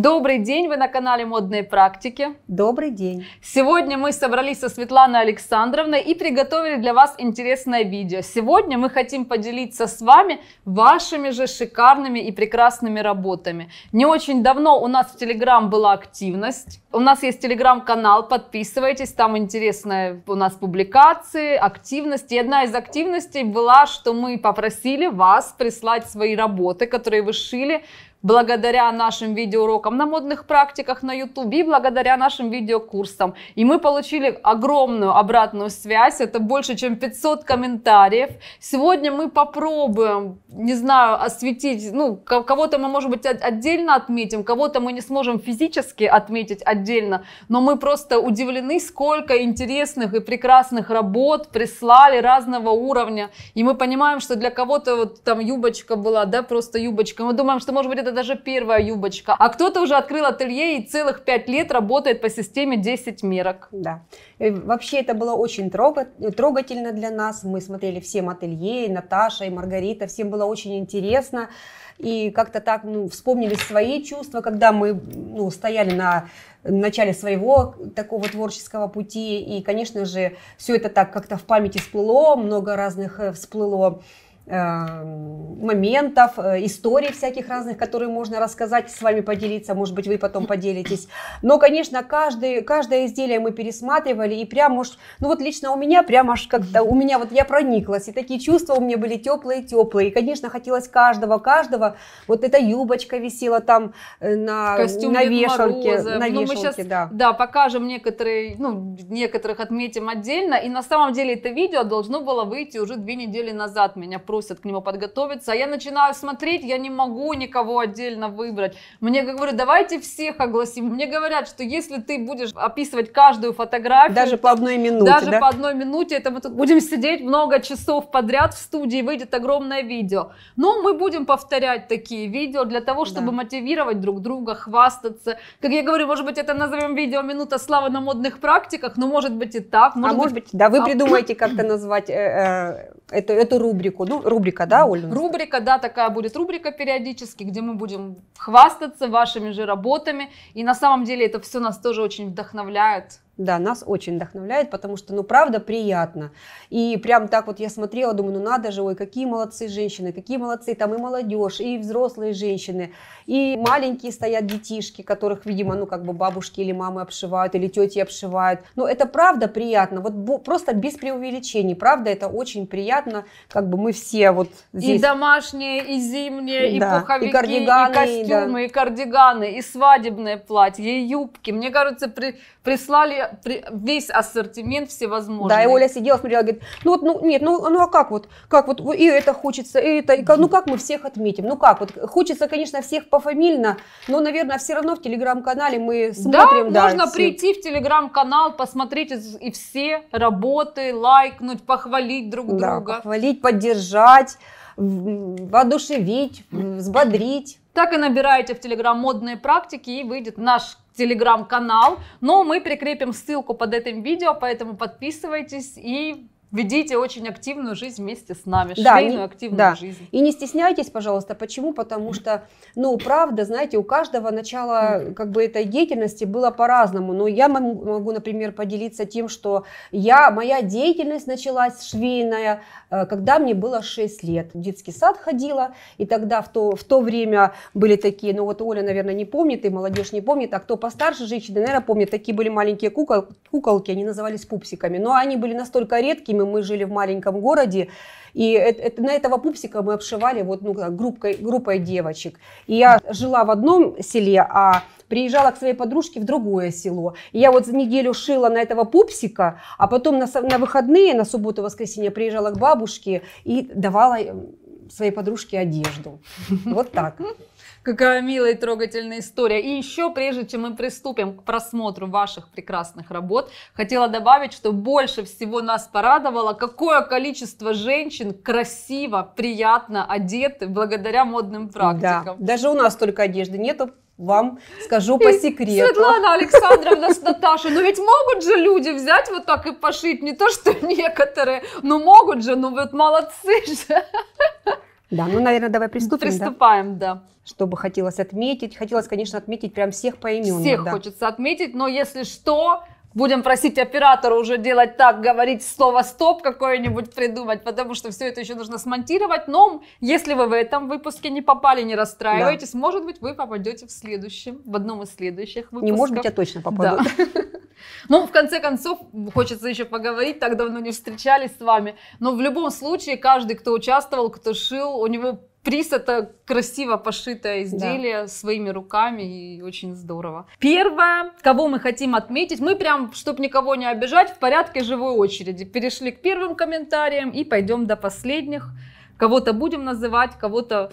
Добрый день, вы на канале Модные практики. Добрый день. Сегодня мы собрались со Светланой Александровной и приготовили для вас интересное видео. Сегодня мы хотим поделиться с вами вашими же шикарными и прекрасными работами. Не очень давно у нас в Телеграм была активность. У нас есть Телеграм-канал, подписывайтесь, там интересные у нас публикации, активности. И одна из активностей была, что мы попросили вас прислать свои работы, которые вы шили благодаря нашим видеоурокам на модных практиках на YouTube и благодаря нашим видеокурсам. И мы получили огромную обратную связь, это больше, чем 500 комментариев. Сегодня мы попробуем, не знаю, осветить, ну, кого-то мы, может быть, отдельно отметим, кого-то мы не сможем физически отметить отдельно, но мы просто удивлены, сколько интересных и прекрасных работ прислали разного уровня. И мы понимаем, что для кого-то вот там юбочка была, да, просто юбочка. Мы думаем, что, может быть, это это даже первая юбочка. А кто-то уже открыл ателье и целых пять лет работает по системе 10 мерок. Да. И вообще это было очень трогательно для нас. Мы смотрели всем ателье, и Наташа, и Маргарита. Всем было очень интересно. И как-то так ну, вспомнили свои чувства, когда мы ну, стояли на начале своего такого творческого пути. И, конечно же, все это так как-то в памяти всплыло, много разных э, всплыло Эм, моментов, э, историй всяких разных, которые можно рассказать, с вами поделиться, может быть, вы потом поделитесь. Но, конечно, каждый, каждое изделие мы пересматривали, и прям уж, ну вот лично у меня прям аж как-то, у меня вот я прониклась, и такие чувства у меня были теплые-теплые, и, конечно, хотелось каждого, каждого, вот эта юбочка висела там э, на, Костюм на вешалке, Мороза. на ну, вешалке, мы сейчас, да. Да, покажем некоторые, ну, некоторых отметим отдельно, и на самом деле это видео должно было выйти уже две недели назад, меня просто просят к нему подготовиться, а я начинаю смотреть, я не могу никого отдельно выбрать. Мне говорят, давайте всех огласим. Мне говорят, что если ты будешь описывать каждую фотографию... Даже по одной минуте, Даже да? по одной минуте, это мы тут будем сидеть много часов подряд в студии, выйдет огромное видео. Но мы будем повторять такие видео для того, чтобы да. мотивировать друг друга, хвастаться. Как я говорю, может быть, это назовем видео «Минута славы на модных практиках», но может быть и так. А может а быть... может быть, да, вы а... придумаете, как-то назвать э, э, эту, эту рубрику. Ну, рубрика, да, Оль? Рубрика, да, такая будет рубрика периодически, где мы будем хвастаться вашими же работами. И на самом деле это все нас тоже очень вдохновляет. Да, нас очень вдохновляет, потому что, ну, правда, приятно. И прям так вот я смотрела, думаю, ну, надо же, ой, какие молодцы женщины, какие молодцы там и молодежь, и взрослые женщины, и маленькие стоят детишки, которых, видимо, ну, как бы бабушки или мамы обшивают, или тети обшивают. Ну, это правда приятно, вот просто без преувеличений, правда, это очень приятно, как бы мы все вот здесь... И домашние, и зимние, и да, пуховики, и, кардиганы, и костюмы, да. и кардиганы, и свадебное платье, и юбки. Мне кажется, при... прислали весь ассортимент всевозможный. Да, и Оля сидела, смотрела, говорит, ну вот, ну нет, ну, ну а как вот, как вот, и это хочется, и это, и, ну как мы всех отметим, ну как вот, хочется, конечно, всех пофамильно, но, наверное, все равно в телеграм-канале мы смотрим. Да, да можно все. прийти в телеграм-канал, посмотреть и все работы, лайкнуть, похвалить друг да, друга. похвалить, поддержать, воодушевить, взбодрить. Так и набираете в Телеграм модные практики и выйдет наш телеграм-канал, но мы прикрепим ссылку под этим видео, поэтому подписывайтесь и Ведите очень активную жизнь вместе с нами, да, швейную не, активную да. жизнь. И не стесняйтесь, пожалуйста, почему? Потому что, ну, правда, знаете, у каждого начала как бы этой деятельности было по-разному. Но я могу, например, поделиться тем, что я, моя деятельность началась швейная, э, когда мне было 6 лет. В детский сад ходила, и тогда в то, в то время были такие, ну вот Оля, наверное, не помнит, и молодежь не помнит, а кто постарше женщины, наверное, помнит, такие были маленькие кукол, куколки, они назывались пупсиками, но они были настолько редкими, время мы жили в маленьком городе, и это, это, на этого пупсика мы обшивали вот, ну, группой, группой девочек. И я жила в одном селе, а приезжала к своей подружке в другое село. И я вот за неделю шила на этого пупсика, а потом на, на выходные, на субботу-воскресенье приезжала к бабушке и давала эм, своей подружке одежду. Вот так. Какая милая и трогательная история. И еще, прежде чем мы приступим к просмотру ваших прекрасных работ, хотела добавить, что больше всего нас порадовало, какое количество женщин красиво, приятно одеты благодаря модным практикам. Да. Даже у нас только одежды нету, вам скажу по секрету. Светлана Александровна с Наташей, ну ведь могут же люди взять вот так и пошить, не то что некоторые, Ну могут же, ну вот молодцы же. Да, ну, наверное, давай приступим. Приступаем, да. да. Что бы хотелось отметить? Хотелось, конечно, отметить прям всех по имени. Всех да. хочется отметить, но если что, будем просить оператора уже делать так, говорить слово стоп какое-нибудь придумать, потому что все это еще нужно смонтировать. Но если вы в этом выпуске не попали, не расстраивайтесь, да. может быть, вы попадете в следующем, в одном из следующих выпусков. Не может быть, я точно попаду. Да. Ну, в конце концов, хочется еще поговорить, так давно не встречались с вами. Но в любом случае, каждый, кто участвовал, кто шил, у него приз это красиво пошитое изделие да. своими руками и очень здорово. Первое, кого мы хотим отметить, мы прям, чтобы никого не обижать, в порядке живой очереди перешли к первым комментариям и пойдем до последних. Кого-то будем называть, кого-то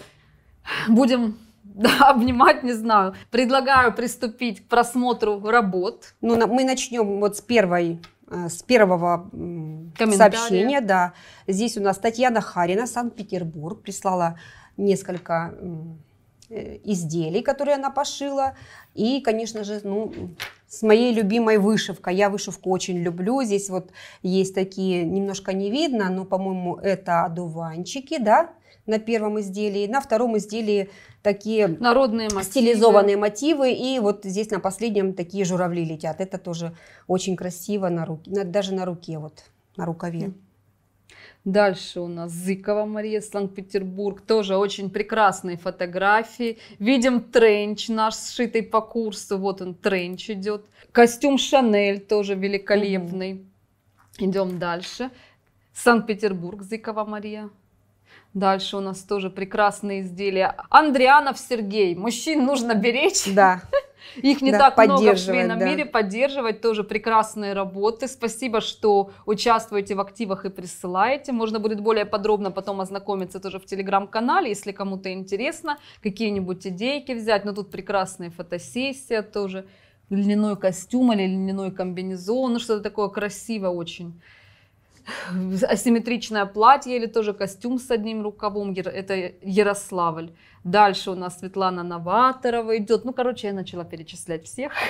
будем да, обнимать, не знаю. Предлагаю приступить к просмотру работ. Ну, мы начнем вот с первой э, с первого сообщения, да. Здесь у нас Татьяна Харина, Санкт-Петербург, прислала несколько э, изделий, которые она пошила. И, конечно же, ну, с моей любимой вышивкой. Я вышивку очень люблю. Здесь вот есть такие, немножко не видно, но, по-моему, это одуванчики, да, на первом изделии. На втором изделии такие Народные мотивы. стилизованные мотивы. И вот здесь на последнем такие журавли летят. Это тоже очень красиво на руке, даже на руке вот, на рукаве. Mm. Дальше у нас Зыкова Мария, Санкт-Петербург. Тоже очень прекрасные фотографии. Видим тренч наш, сшитый по курсу. Вот он, тренч идет. Костюм Шанель тоже великолепный. Угу. Идем дальше. Санкт-Петербург, Зыкова Мария. Дальше у нас тоже прекрасные изделия. Андрианов Сергей. Мужчин нужно беречь. Да. Их не да, так много в швейном да. мире. Поддерживать тоже прекрасные работы. Спасибо, что участвуете в активах и присылаете. Можно будет более подробно потом ознакомиться тоже в телеграм-канале, если кому-то интересно. Какие-нибудь идейки взять. Но ну, тут прекрасная фотосессия тоже. Льняной костюм или льняной комбинезон. Ну, что-то такое красиво очень. асимметричное платье или тоже костюм с одним рукавом. Это Ярославль. Дальше у нас Светлана Новаторова идет. Ну, короче, я начала перечислять всех.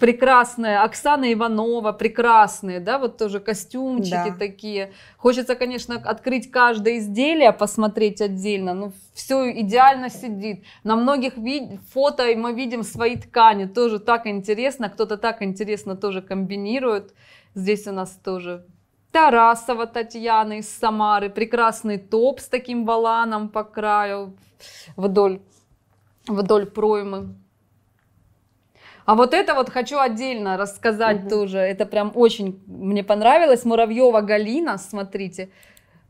Прекрасная Оксана Иванова, прекрасные, да, вот тоже костюмчики да. такие. Хочется, конечно, открыть каждое изделие, посмотреть отдельно, но все идеально сидит. На многих ви- фото мы видим свои ткани, тоже так интересно, кто-то так интересно тоже комбинирует. Здесь у нас тоже Тарасова Татьяна из Самары. Прекрасный топ с таким валаном по краю вдоль, вдоль проймы. А вот это вот хочу отдельно рассказать угу. тоже. Это прям очень мне понравилось. Муравьева Галина, смотрите.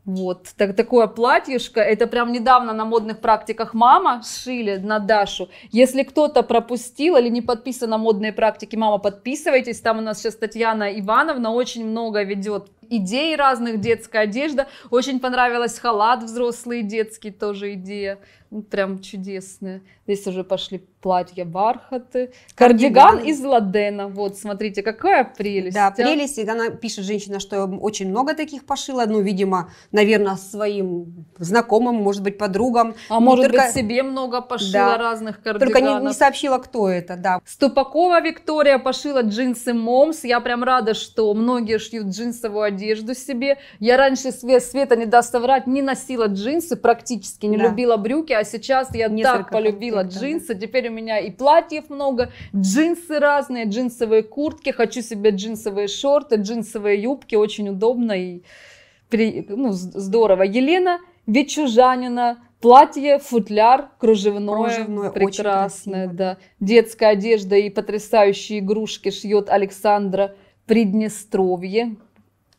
Вот, так, такое платьишко, это прям недавно на модных практиках мама сшили на Дашу. Если кто-то пропустил или не подписан на модные практики, мама, подписывайтесь, там у нас сейчас Татьяна Ивановна очень много ведет идей разных, детская одежда. Очень понравилась халат взрослый детский, тоже идея. Ну, прям чудесные. Здесь уже пошли платья бархаты. Кардиган, Кардиган из ладена. Вот, смотрите, какая прелесть. Да, а. прелесть. И она пишет, женщина, что очень много таких пошила. Ну, видимо, наверное, своим знакомым, может быть, подругам. А ну, может только... быть, себе много пошила да. разных кардиганов. Только не, не сообщила, кто это, да. Ступакова Виктория пошила джинсы Момс. Я прям рада, что многие шьют джинсовую одежду себе. Я раньше, Света не даст врать, не носила джинсы практически, не да. любила брюки, а сейчас я Несколько так полюбила конфликтов. джинсы. Теперь у меня и платьев много, джинсы разные, джинсовые куртки, хочу себе джинсовые шорты, джинсовые юбки, очень удобно и при, ну, здорово. Елена Вечужанина, платье, футляр, кружевное, кружевное прекрасное, да. Детская одежда и потрясающие игрушки шьет Александра Приднестровье.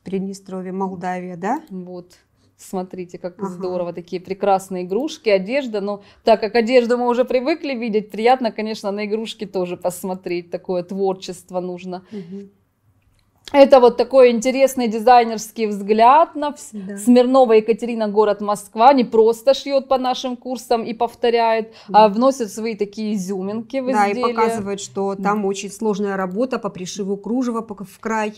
Приднестровье, Молдавия, да? Вот. Смотрите, как ага. здорово, такие прекрасные игрушки, одежда. Но ну, так как одежду мы уже привыкли видеть, приятно, конечно, на игрушки тоже посмотреть. Такое творчество нужно. Угу. Это вот такой интересный дизайнерский взгляд на да. Смирнова Екатерина, город Москва, не просто шьет по нашим курсам и повторяет, да. а вносит свои такие изюминки в изделие. Да, и показывает, что там очень сложная работа по пришиву кружева в край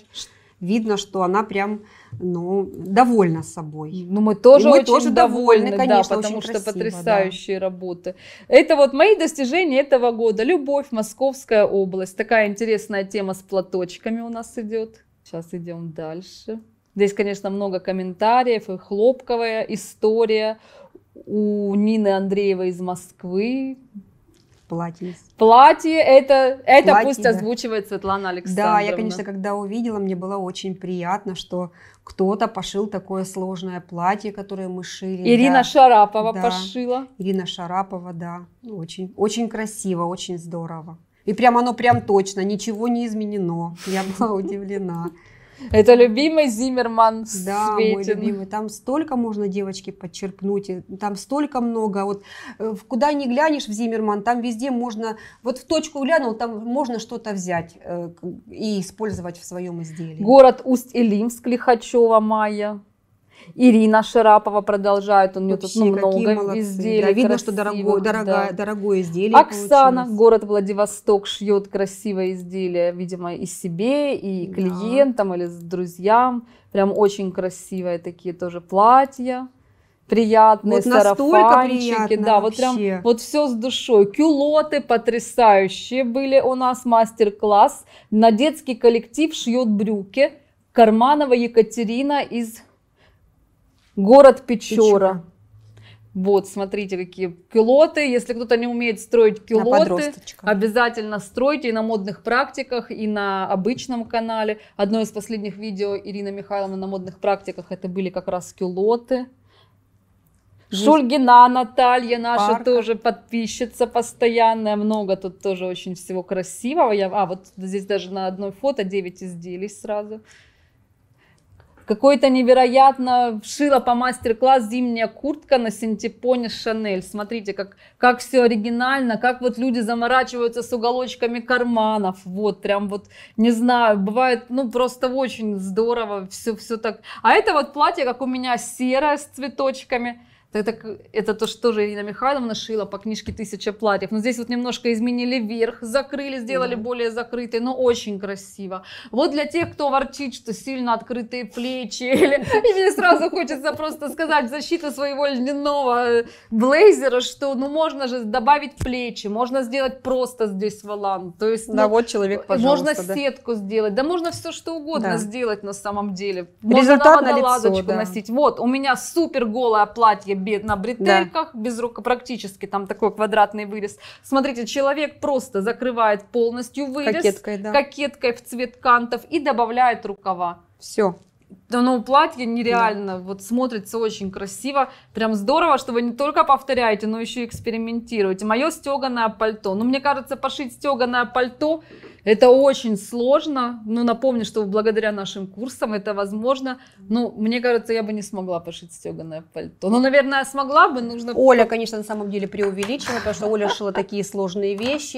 видно, что она прям ну, довольна собой. Ну, мы тоже, мы очень тоже довольны, довольны конечно, да, потому очень что красиво, потрясающие да. работы. Это вот мои достижения этого года. Любовь, Московская область. Такая интересная тема с платочками у нас идет. Сейчас идем дальше. Здесь, конечно, много комментариев, и хлопковая история у Нины Андреевой из Москвы платье. Платье, это, это платье, пусть да. озвучивает Светлана Александровна. Да, я, конечно, когда увидела, мне было очень приятно, что кто-то пошил такое сложное платье, которое мы шили. Ирина да. Шарапова да. пошила. Ирина Шарапова, да. Ну, очень, очень красиво, очень здорово. И прям оно прям точно, ничего не изменено. Я была удивлена. Это любимый Зиммерман Да, свете. мой любимый. Там столько можно, девочки, подчерпнуть, И там столько много. Вот э, куда ни глянешь в Зиммерман, там везде можно... Вот в точку глянул, там можно что-то взять э, и использовать в своем изделии. Город Усть-Илимск, Лихачева, Майя. Ирина Шарапова продолжает, у нее Вообще, тут ну, много молодцы, изделий. Да, видно, что дорогое, дорогое, да. дорогое изделие Оксана, получилось. город Владивосток, шьет красивое изделие, видимо, и себе, и да. клиентам, или с друзьям. Прям очень красивые такие тоже платья приятные вот сарафанчики, да, вот прям вот все с душой. Кюлоты потрясающие были у нас мастер-класс. На детский коллектив шьет брюки Карманова Екатерина из Город Печора. Печора. Вот, смотрите, какие пилоты. Если кто-то не умеет строить пилоты, обязательно стройте и на модных практиках, и на обычном канале. Одно из последних видео Ирины Михайловны на модных практиках это были как раз килоты. Шульгина Наталья наша Парка. тоже подписчица постоянная. Много тут тоже очень всего красивого. Я, а, вот здесь даже на одной фото 9 изделий сразу. Какой-то невероятно вшила по мастер-класс зимняя куртка на синтепоне Шанель. Смотрите, как, как все оригинально, как вот люди заморачиваются с уголочками карманов. Вот, прям вот, не знаю, бывает, ну, просто очень здорово все, все так. А это вот платье, как у меня, серое с цветочками это, это то, что же Ирина Михайловна шила по книжке «Тысяча платьев». Но ну, здесь вот немножко изменили верх, закрыли, сделали да. более закрытый, но очень красиво. Вот для тех, кто ворчит, что сильно открытые плечи, или, и мне сразу хочется просто сказать защита своего льняного э, блейзера, что ну можно же добавить плечи, можно сделать просто здесь валан. То есть, ну, вот человек, э, пожалуйста. Можно да. сетку сделать, да можно все что угодно да. сделать на самом деле. Можно Результат на лицо, да. носить. Вот, у меня супер голое платье на бретельках, да. без рука практически, там такой квадратный вырез. Смотрите, человек просто закрывает полностью вырез. Кокеткой, да. Кокеткой в цвет кантов и добавляет рукава. Все да, ну платье нереально, да. вот смотрится очень красиво, прям здорово, что вы не только повторяете, но еще и экспериментируете. Мое стеганое пальто, ну мне кажется, пошить стеганое пальто это очень сложно, ну напомню, что благодаря нашим курсам это возможно, Но ну, мне кажется, я бы не смогла пошить стеганое пальто, ну наверное, смогла бы, нужно... Оля, конечно, на самом деле преувеличила, потому что Оля шила такие сложные вещи,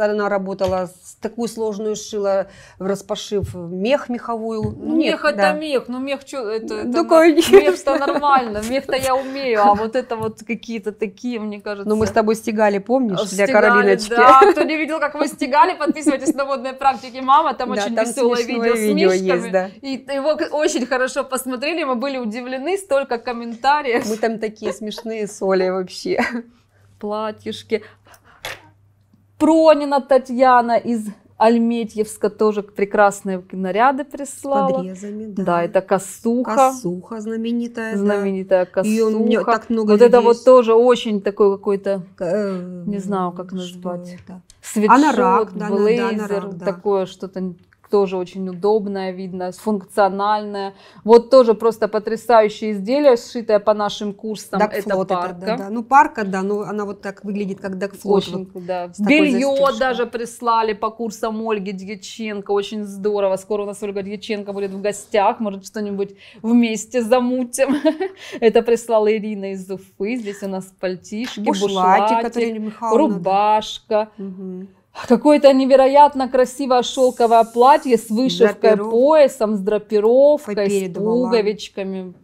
она работала, такую сложную шила, распошив мех меховую. Ну, мех это мех, ну мех, что это, это ну, мех-то нормально, мех-то я умею, а вот это вот какие-то такие, мне кажется. Ну мы с тобой стегали, помнишь, стегали, для Каролиночки. да, кто не видел, как мы стегали, подписывайтесь на водные практики мама, там да, очень там веселое видео с видео мишками. Есть, да. И его очень хорошо посмотрели, мы были удивлены, столько комментариев. Мы там такие смешные соли вообще. Платьишки. Пронина Татьяна из Альметьевска тоже прекрасные наряды прислала. С подрезами, да. Да, это косуха. Косуха знаменитая. Знаменитая да. косуха. Ее у меня так много Вот людей... это вот тоже очень такой какой-то, э, не знаю, как ну, назвать. Свитшот, анарак, да, блейзер, да, анарак, да. такое что-то тоже очень удобная, видно, функциональная. Вот тоже просто потрясающее изделие, сшитое по нашим курсам. Это парка. Это, да. Ну, парка, да, но она вот так выглядит, как дакфлот. Очень, вот, да. Белье даже прислали по курсам Ольги Дьяченко, очень здорово. Скоро у нас Ольга Дьяченко будет в гостях, может, что-нибудь вместе замутим. это прислала Ирина из Уфы, здесь у нас пальтишки, бушлатик, рубашка. Угу. А какое-то невероятно красивое шелковое платье с вышивкой, Драпиров... поясом, с драпировкой, с пуговичками.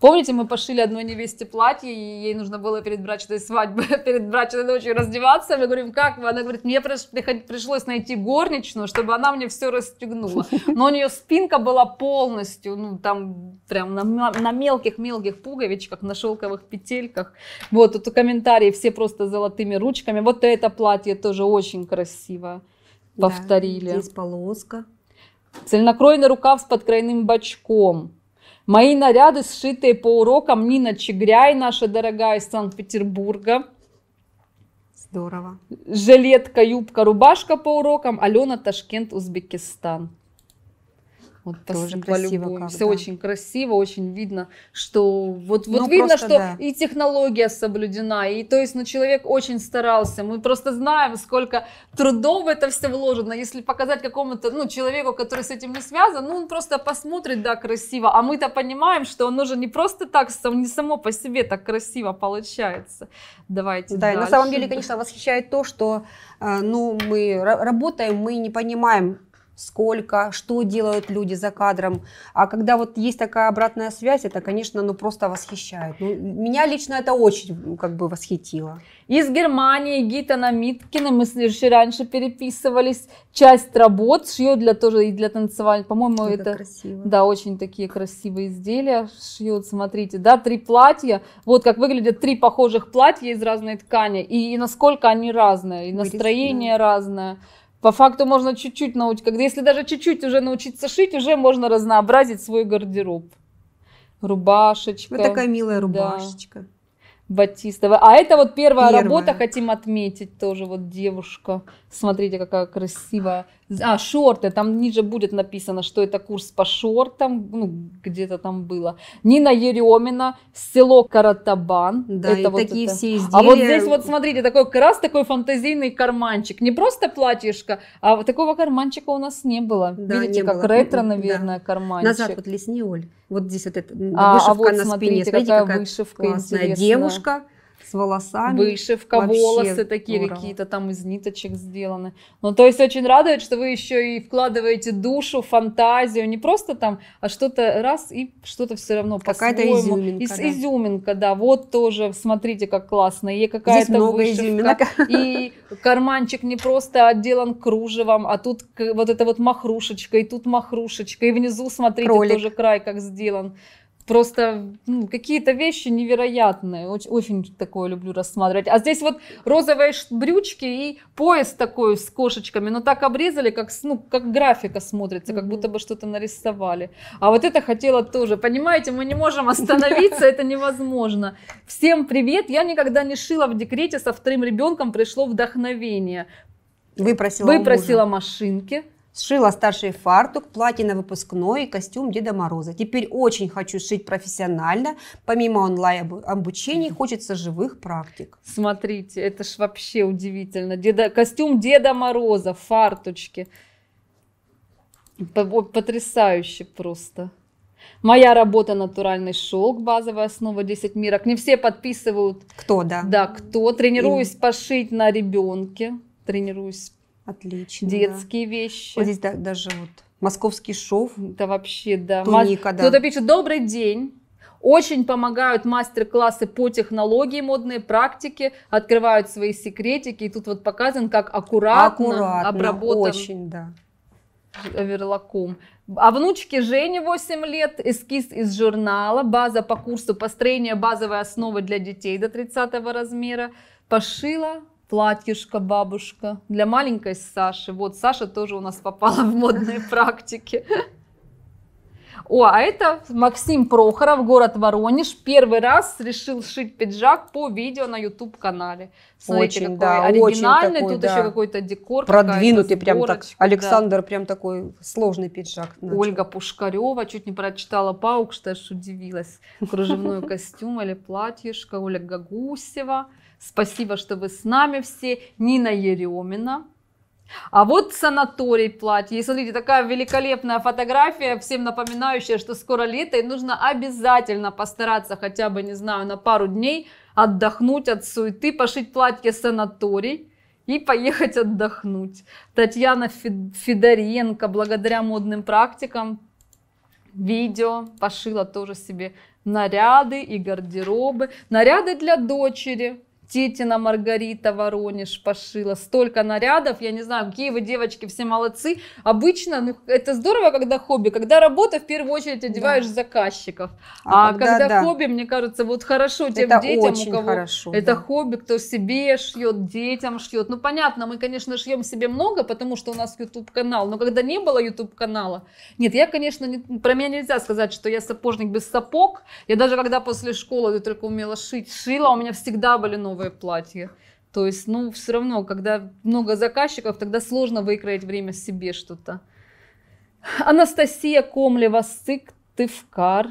Помните, мы пошили одной невесте платье, и ей нужно было перед брачной свадьбой, перед брачной ночью раздеваться. Мы говорим, как вы? Она говорит, мне пришлось найти горничную, чтобы она мне все расстегнула. Но у нее спинка была полностью, ну, там, прям на мелких-мелких пуговичках, на шелковых петельках. Вот, тут комментарии все просто золотыми ручками. Вот это платье тоже очень красиво повторили. Да, здесь полоска. Цельнокройный рукав с подкрайным бочком. Мои наряды, сшитые по урокам Нина Чегряй, наша дорогая из Санкт-Петербурга. Здорово. Жилетка, юбка, рубашка по урокам Алена Ташкент, Узбекистан. Вот тоже красиво. Как, Все да. очень красиво, очень видно, что вот, вот ну, видно, что да. и технология соблюдена, и то есть, ну, человек очень старался. Мы просто знаем, сколько трудов это все вложено. Если показать какому-то, ну, человеку, который с этим не связан, ну, он просто посмотрит, да, красиво. А мы-то понимаем, что он уже не просто так, не само по себе так красиво получается. Давайте Да, и на самом деле, конечно, восхищает то, что, э, ну, мы работаем, мы не понимаем, сколько, что делают люди за кадром. А когда вот есть такая обратная связь, это, конечно, ну просто восхищает. Ну, меня лично это очень как бы восхитило. Из Германии Гитана Миткина, мы с еще раньше переписывались, часть работ шьет для тоже и для танцевальных, по-моему, это, это красиво. да, очень такие красивые изделия шьет, смотрите, да, три платья, вот как выглядят три похожих платья из разной ткани, и, и насколько они разные, и настроение Вырез, да. разное. По факту можно чуть-чуть научить. Когда, если даже чуть-чуть уже научиться шить, уже можно разнообразить свой гардероб. Рубашечка. Вот ну, такая милая рубашечка. Да. Батистовая. А это вот первая, первая работа, хотим отметить тоже, вот девушка. Смотрите, какая красивая. А, шорты. Там ниже будет написано, что это курс по шортам. Ну, где-то там было. Нина Еремина, село Каратабан. Да, это и вот такие это. все изделия. А вот здесь вот, смотрите, такой как раз такой фантазийный карманчик. Не просто платьишко, а вот такого карманчика у нас не было. Да, Видите, не как было. ретро, наверное, да. карманчик. Назад вот лесни, Оль. Вот здесь вот эта вышивка а, а вот, на смотрите, спине. Смотрите, какая, какая вышивка классная. Интересная. Девушка с волосами. Вышивка, Вообще волосы такие здорово. какие-то там из ниточек сделаны. Ну, то есть очень радует, что вы еще и вкладываете душу, фантазию, не просто там, а что-то раз и что-то все равно Какая-то изюминка. Из, да. Изюминка, да, вот тоже, смотрите, как классно. И какая-то Здесь много вышивка. Изюминок. И карманчик не просто отделан кружевом, а тут вот эта вот махрушечка, и тут махрушечка, и внизу, смотрите, Кролик. тоже край как сделан. Просто ну, какие-то вещи невероятные. Очень, очень такое люблю рассматривать. А здесь вот розовые брючки и пояс такой с кошечками. Но так обрезали, как, ну, как графика смотрится, как будто бы что-то нарисовали. А вот это хотела тоже. Понимаете, мы не можем остановиться, это невозможно. Всем привет. Я никогда не шила в декрете. Со вторым ребенком пришло вдохновение. Выпросила, Выпросила машинки Сшила старший фартук, платье на выпускной и костюм Деда Мороза. Теперь очень хочу шить профессионально. Помимо онлайн-обучений, хочется живых практик. Смотрите, это ж вообще удивительно. Деда, костюм Деда Мороза, фарточки. Потрясающе просто. Моя работа натуральный шелк, базовая основа 10 мирок. Не все подписывают. Кто, да? Да, кто. Тренируюсь Им. пошить на ребенке. Тренируюсь Отлично. Детские да. вещи. Вот здесь да, даже вот московский шов. Да вообще, да. Туника, Мас... да. Кто-то пишет «Добрый день». Очень помогают мастер-классы по технологии, модные практики, открывают свои секретики. И тут вот показан, как аккуратно, аккуратно обработан очень, да. оверлоком. А внучке Жене 8 лет, эскиз из журнала, база по курсу построения базовой основы для детей до 30 размера. Пошила платьишко бабушка. Для маленькой Саши. Вот Саша тоже у нас попала в модные практики. О, а это Максим Прохоров, город Воронеж. Первый раз решил шить пиджак по видео на YouTube-канале. Смотрите, очень, какой да, оригинальный, очень такой, тут да. еще какой-то декор. Продвинутый прям так. Александр да. прям такой сложный пиджак. Начал. Ольга Пушкарева, чуть не прочитала паук, что аж удивилась. Кружевной костюм или платьишко. Ольга Гусева. Спасибо, что вы с нами все. Нина Еремина. А вот санаторий платье. И смотрите, такая великолепная фотография, всем напоминающая, что скоро лето, и нужно обязательно постараться хотя бы, не знаю, на пару дней отдохнуть от суеты, пошить платье санаторий и поехать отдохнуть. Татьяна Федоренко, благодаря модным практикам, видео пошила тоже себе наряды и гардеробы. Наряды для дочери, Тетина Маргарита Воронеж пошила. Столько нарядов, я не знаю, какие вы девочки, все молодцы. Обычно, ну, это здорово, когда хобби, когда работа, в первую очередь одеваешь да. заказчиков. А, а когда, когда да. хобби, мне кажется, вот хорошо тем это детям, у кого хорошо, это да. хобби, кто себе шьет, детям шьет. Ну, понятно, мы, конечно, шьем себе много, потому что у нас YouTube-канал, но когда не было YouTube-канала, нет, я, конечно, не, про меня нельзя сказать, что я сапожник без сапог. Я даже когда после школы я только умела шить, шила, у меня всегда были новые новое платье. То есть, ну, все равно, когда много заказчиков, тогда сложно выкроить время себе что-то. Анастасия Комлева, стык Тывкар.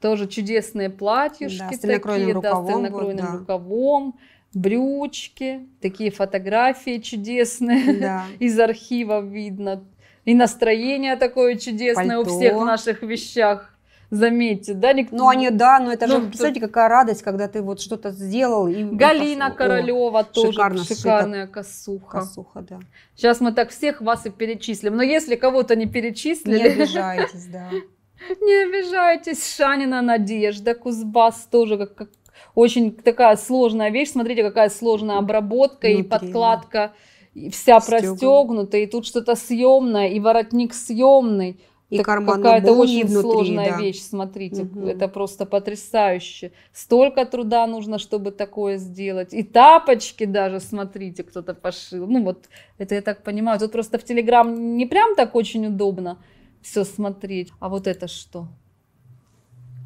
Тоже чудесные платьишки да, такие, рукавом, да, с тельнокройным да. рукавом, брючки, такие фотографии чудесные да. из архива видно. И настроение такое чудесное Пальто. у всех наших вещах. Заметьте, да, никто... Ну, они, да, но это ну, же, кто... представляете, какая радость, когда ты вот что-то сделал. И Галина пошло. Королева О, тоже шикарно, шикарная шикар... косуха. Косуха, да. Сейчас мы так всех вас и перечислим. Но если кого-то не перечислили... Не обижайтесь, да. Не обижайтесь, Шанина Надежда, Кузбасс тоже как, очень такая сложная вещь. Смотрите, какая сложная обработка Внутри, и подкладка да. вся Стеган. простегнута, и тут что-то съемное, и воротник съемный и так карманной какая-то очень внутри, сложная да. вещь, смотрите, угу. это просто потрясающе. Столько труда нужно, чтобы такое сделать. И тапочки даже, смотрите, кто-то пошил. Ну вот, это я так понимаю. Тут просто в Телеграм не прям так очень удобно все смотреть. А вот это что?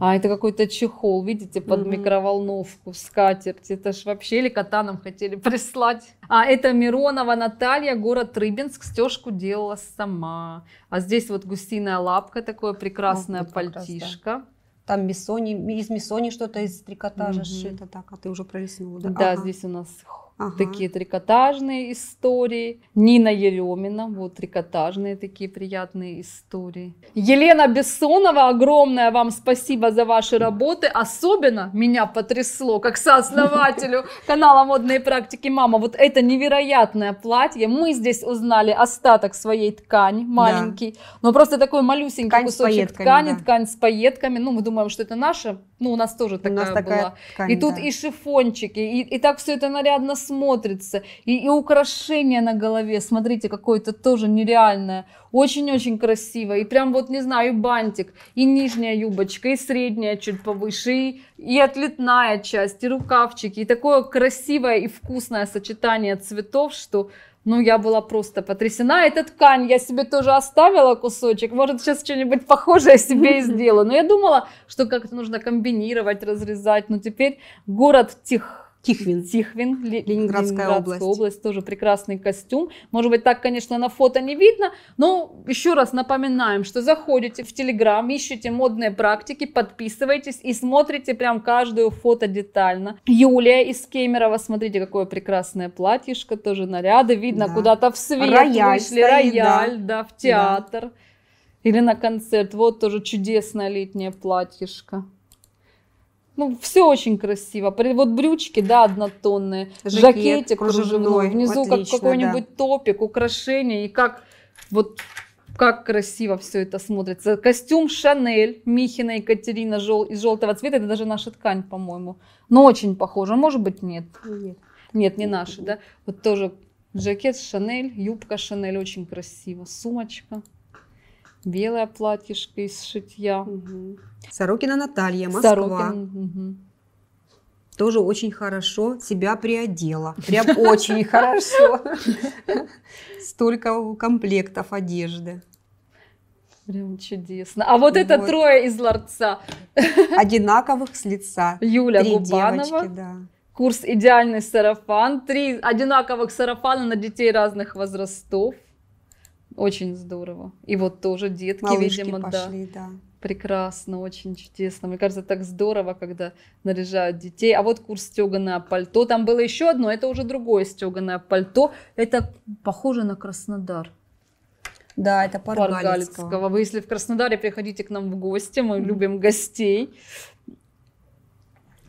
А это какой-то чехол, видите, под mm-hmm. микроволновку, скатерть. Это ж вообще или кота нам хотели прислать. А это Миронова Наталья, город Рыбинск, стежку делала сама. А здесь вот гусиная лапка, такое прекрасное oh, пальтишко. Там миссони, из миссони что-то из трикотажа Mm-hmm. сшито, так, а ты уже пролистнула. Да, да ага. здесь у нас ага. такие трикотажные истории. Нина Еремина, вот трикотажные такие приятные истории. Елена Бессонова, огромное вам спасибо за ваши работы. Особенно меня потрясло, как сооснователю канала модные практики «Мама». Вот это невероятное платье. Мы здесь узнали остаток своей ткани, маленький. Да. Ну, Но просто такой малюсенький ткань кусочек ткани, да. ткань с пайетками. Ну, мы думаем, что это наша ну, у нас тоже такая, у нас такая была. Ткань, и тут да. и шифончики, и, и так все это нарядно смотрится, и, и украшение на голове, смотрите, какое-то тоже нереальное, очень-очень красиво, и прям вот, не знаю, и бантик, и нижняя юбочка, и средняя чуть повыше, и, и отлетная часть, и рукавчики, и такое красивое и вкусное сочетание цветов, что ну, я была просто потрясена. Эта ткань я себе тоже оставила кусочек. Может, сейчас что-нибудь похожее себе и сделаю. Но я думала, что как-то нужно комбинировать, разрезать. Но теперь город тих Тихвин. Тихвин, Ленинградская, Ленинградская область. область. Тоже прекрасный костюм. Может быть, так, конечно, на фото не видно, но еще раз напоминаем, что заходите в Телеграм, ищите модные практики, подписывайтесь и смотрите прям каждую фото детально. Юлия из Кемерова, смотрите, какое прекрасное платьишко, тоже наряды. Видно, да. куда-то в свет рояль вышли, стоит, рояль, да. да, в театр. Да. Или на концерт. Вот тоже чудесное летнее платьишко. Ну, все очень красиво. Вот брючки, да, однотонные, жакет, жакетик кружевной, кружевной, внизу отлично, как какой-нибудь да. топик, украшение, и как вот как красиво все это смотрится. Костюм Шанель, Михина Екатерина жел, из желтого цвета, это даже наша ткань, по-моему. Но очень похоже, а может быть, нет. Нет. Нет, не наши, да? Вот тоже жакет Шанель, юбка Шанель, очень красиво, сумочка белое платьишко из шитья. Угу. Сорокина Наталья, Москва. Сорокин, угу. Тоже очень хорошо тебя приодела. Прям очень хорошо. Столько комплектов одежды. Прям чудесно. А вот, вот. это трое из ларца. Одинаковых с лица. Юля Губанова. Курс «Идеальный сарафан». Три одинаковых сарафана на детей разных возрастов. Очень здорово. И вот тоже детки, Малышки видимо, пошли, да. да. Прекрасно, очень чудесно. Мне кажется, так здорово, когда наряжают детей. А вот курс стеганое пальто. Там было еще одно, это уже другое стеганое пальто. Это похоже на Краснодар. Да, это Паргалицкого. Паргалицкого. Вы, если в Краснодаре, приходите к нам в гости, мы mm-hmm. любим гостей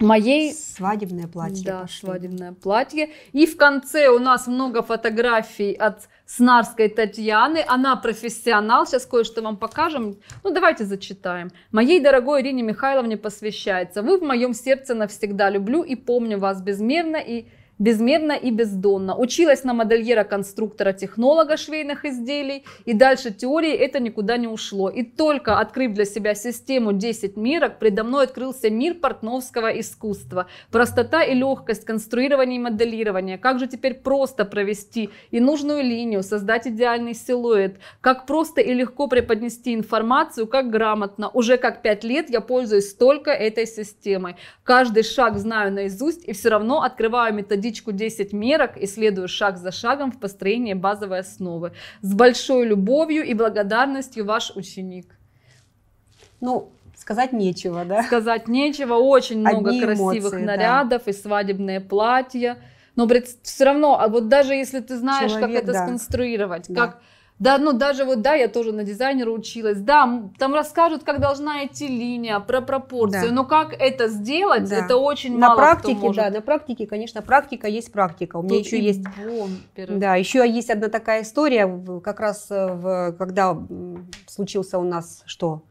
моей... Свадебное платье. Да, пошли. свадебное платье. И в конце у нас много фотографий от Снарской Татьяны. Она профессионал. Сейчас кое-что вам покажем. Ну, давайте зачитаем. Моей дорогой Ирине Михайловне посвящается. Вы в моем сердце навсегда люблю и помню вас безмерно. И безмерно и бездонно. Училась на модельера, конструктора, технолога швейных изделий. И дальше теории это никуда не ушло. И только открыв для себя систему 10 мирок, предо мной открылся мир портновского искусства. Простота и легкость конструирования и моделирования. Как же теперь просто провести и нужную линию, создать идеальный силуэт. Как просто и легко преподнести информацию, как грамотно. Уже как 5 лет я пользуюсь только этой системой. Каждый шаг знаю наизусть и все равно открываю методику методичку 10 мерок и следую шаг за шагом в построении базовой основы. С большой любовью и благодарностью ваш ученик. Ну, Сказать нечего, да? Сказать нечего, очень много Одни красивых эмоции, нарядов да. и свадебные платья. Но все равно, а вот даже если ты знаешь, Человек, как это да. сконструировать, да. как да, ну даже вот, да, я тоже на дизайнера училась. Да, там расскажут, как должна идти линия, про пропорцию. Да. Но как это сделать, да. это очень на мало практике, кто может. Да, на практике, конечно, практика есть практика. У меня Тут еще есть... Бомберы. Да, еще есть одна такая история, как раз э, в, когда случился у нас что?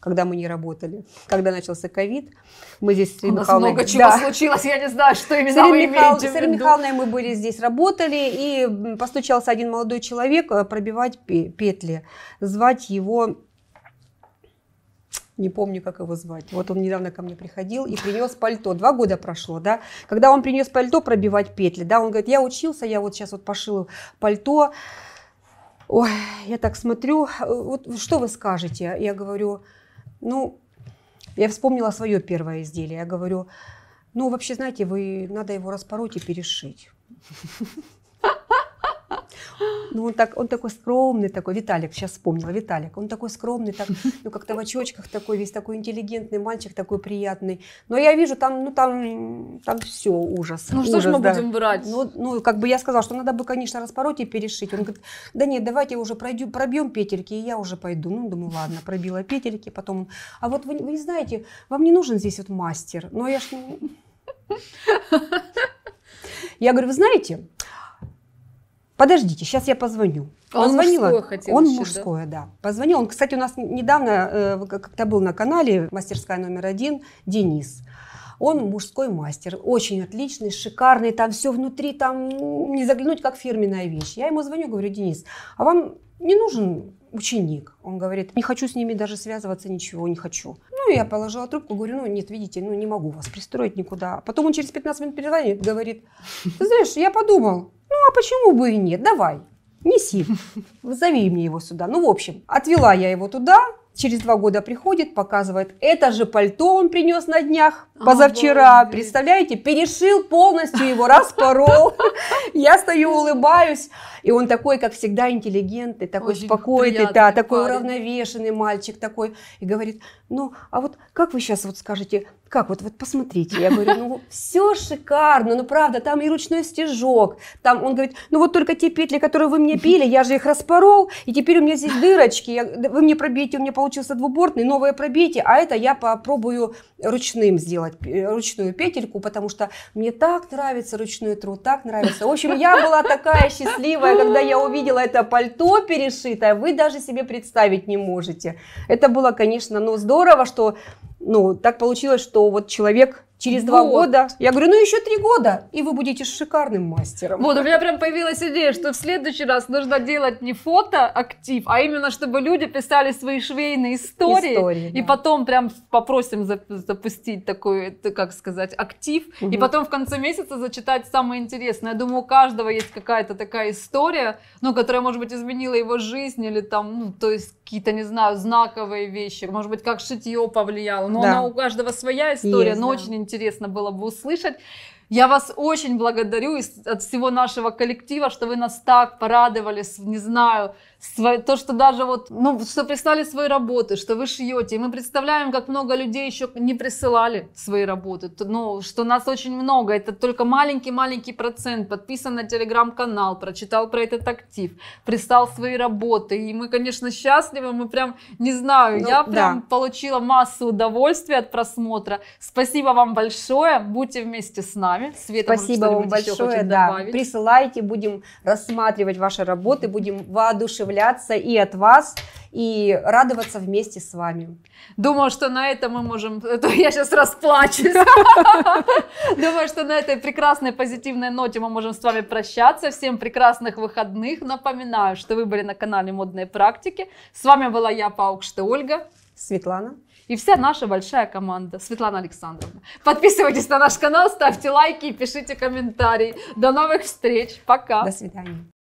когда мы не работали, когда начался ковид. Мы здесь с Ириной Михайловной... много чего да. случилось, я не знаю, что именно с Ириной, вы Михаил... с Михайловной мы были здесь, работали, и постучался один молодой человек э, пробивать петли, звать его не помню, как его звать. Вот он недавно ко мне приходил и принес пальто. Два года прошло, да. Когда он принес пальто пробивать петли, да, он говорит, я учился, я вот сейчас вот пошил пальто. Ой, я так смотрю, э, вот что вы скажете? Я говорю, ну, я вспомнила свое первое изделие. Я говорю, ну, вообще, знаете, вы надо его распороть и перешить. ну он, так, он такой скромный такой, Виталик, сейчас вспомнила, Виталик, он такой скромный, так, ну как-то в очочках такой, весь такой интеллигентный мальчик, такой приятный. Но я вижу, там, ну там, там все, ужас. Ну ужас, что же мы да. будем брать? Ну, ну, как бы я сказала, что надо бы, конечно, распороть и перешить. Он говорит, да нет, давайте уже пройдю, пробьем петельки, и я уже пойду. Ну, думаю, ладно, пробила петельки, потом он, а вот вы, вы не знаете, вам не нужен здесь вот мастер. Но я ж... Я говорю, вы знаете, подождите, сейчас я позвоню. А он Позвонила. мужское хотел Он еще, мужское, да? да. Позвонил. Он, кстати, у нас недавно э, как-то был на канале «Мастерская номер один» Денис. Он мужской мастер, очень отличный, шикарный, там все внутри, там не заглянуть, как фирменная вещь. Я ему звоню, говорю, Денис, а вам не нужен ученик? Он говорит, не хочу с ними даже связываться, ничего не хочу. Ну, я положила трубку, говорю, ну, нет, видите, ну, не могу вас пристроить никуда. Потом он через 15 минут перезвонит, говорит, ты знаешь, я подумал, а почему бы и нет, давай, неси, зови мне его сюда. Ну, в общем, отвела я его туда, через два года приходит, показывает, это же пальто он принес на днях позавчера, а, представляете, перешил полностью его, распорол. Я стою, улыбаюсь, и он такой, как всегда, интеллигентный, такой Очень спокойный, да, такой парень. уравновешенный мальчик такой, и говорит, ну, а вот как вы сейчас вот скажете, как вот, вот посмотрите. Я говорю, ну все шикарно, ну правда, там и ручной стежок. Там он говорит, ну вот только те петли, которые вы мне пили, я же их распорол, и теперь у меня здесь дырочки. Я, вы мне пробейте, у меня получился двубортный, новое пробейте, а это я попробую ручным сделать, ручную петельку, потому что мне так нравится ручной труд, так нравится. В общем, я была такая счастливая, когда я увидела это пальто перешитое, вы даже себе представить не можете. Это было, конечно, ну здорово, что ну, так получилось, что вот человек Через два года. Я говорю, ну еще три года, и вы будете шикарным мастером. Вот, у меня прям появилась идея, что в следующий раз нужно делать не фото актив а именно, чтобы люди писали свои швейные истории. истории и да. потом прям попросим запустить такой, как сказать, актив. Угу. И потом в конце месяца зачитать самое интересное. Я думаю, у каждого есть какая-то такая история, ну, которая, может быть, изменила его жизнь или там, ну, то есть какие-то, не знаю, знаковые вещи. Может быть, как шитье повлияло. Но да. она у каждого своя история, есть, но да. очень интересная интересно было бы услышать. Я вас очень благодарю от всего нашего коллектива, что вы нас так порадовали, не знаю, то, что даже вот, ну, что прислали свои работы, что вы шьете. И мы представляем, как много людей еще не присылали свои работы. Ну, что нас очень много. Это только маленький-маленький процент. Подписан на телеграм-канал, прочитал про этот актив, прислал свои работы. И мы, конечно, счастливы. Мы прям, не знаю, ну, я прям да. получила массу удовольствия от просмотра. Спасибо вам большое. Будьте вместе с нами. Света, Спасибо вам большое. Да. Присылайте, будем рассматривать ваши работы, будем воодушевлять воодушевляться и от вас, и радоваться вместе с вами. Думаю, что на этом мы можем... А я сейчас расплачусь. Думаю, что на этой прекрасной позитивной ноте мы можем с вами прощаться. Всем прекрасных выходных. Напоминаю, что вы были на канале «Модные практики». С вами была я, Паукште Ольга. Светлана. И вся наша большая команда. Светлана Александровна. Подписывайтесь на наш канал, ставьте лайки и пишите комментарии. До новых встреч. Пока. До свидания.